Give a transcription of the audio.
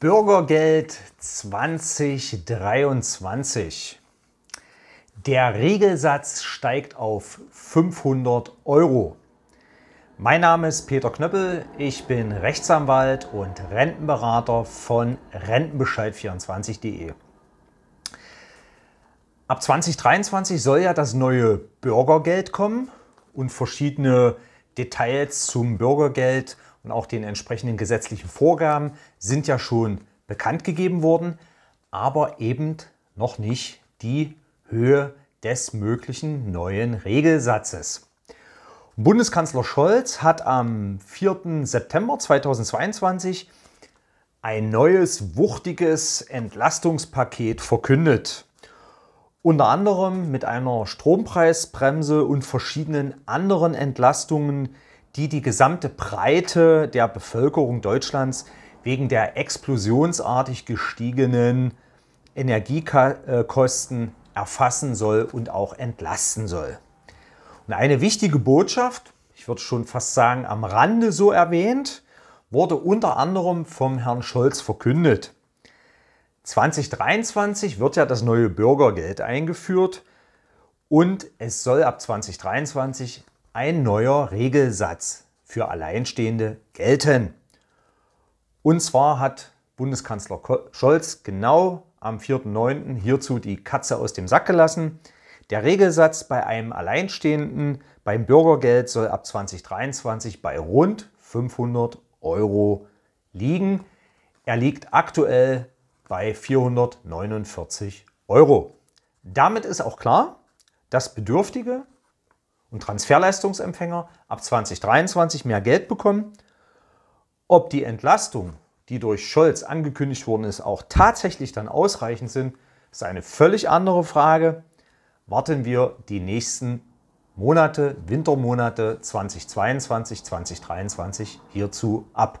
Bürgergeld 2023. Der Regelsatz steigt auf 500 Euro. Mein Name ist Peter Knöppel, ich bin Rechtsanwalt und Rentenberater von Rentenbescheid24.de. Ab 2023 soll ja das neue Bürgergeld kommen und verschiedene Details zum Bürgergeld und auch den entsprechenden gesetzlichen Vorgaben sind ja schon bekannt gegeben worden, aber eben noch nicht die Höhe des möglichen neuen Regelsatzes. Bundeskanzler Scholz hat am 4. September 2022 ein neues wuchtiges Entlastungspaket verkündet. Unter anderem mit einer Strompreisbremse und verschiedenen anderen Entlastungen, die die gesamte Breite der Bevölkerung Deutschlands wegen der explosionsartig gestiegenen Energiekosten erfassen soll und auch entlasten soll. Und eine wichtige Botschaft, ich würde schon fast sagen am Rande so erwähnt, wurde unter anderem vom Herrn Scholz verkündet. 2023 wird ja das neue Bürgergeld eingeführt und es soll ab 2023 ein neuer Regelsatz für Alleinstehende gelten. Und zwar hat Bundeskanzler Scholz genau am 4.9. hierzu die Katze aus dem Sack gelassen. Der Regelsatz bei einem Alleinstehenden beim Bürgergeld soll ab 2023 bei rund 500 Euro liegen. Er liegt aktuell bei 449 Euro. Damit ist auch klar, dass Bedürftige und Transferleistungsempfänger ab 2023 mehr Geld bekommen. Ob die Entlastung, die durch Scholz angekündigt worden ist, auch tatsächlich dann ausreichend sind, ist eine völlig andere Frage. Warten wir die nächsten Monate, Wintermonate 2022, 2023 hierzu ab.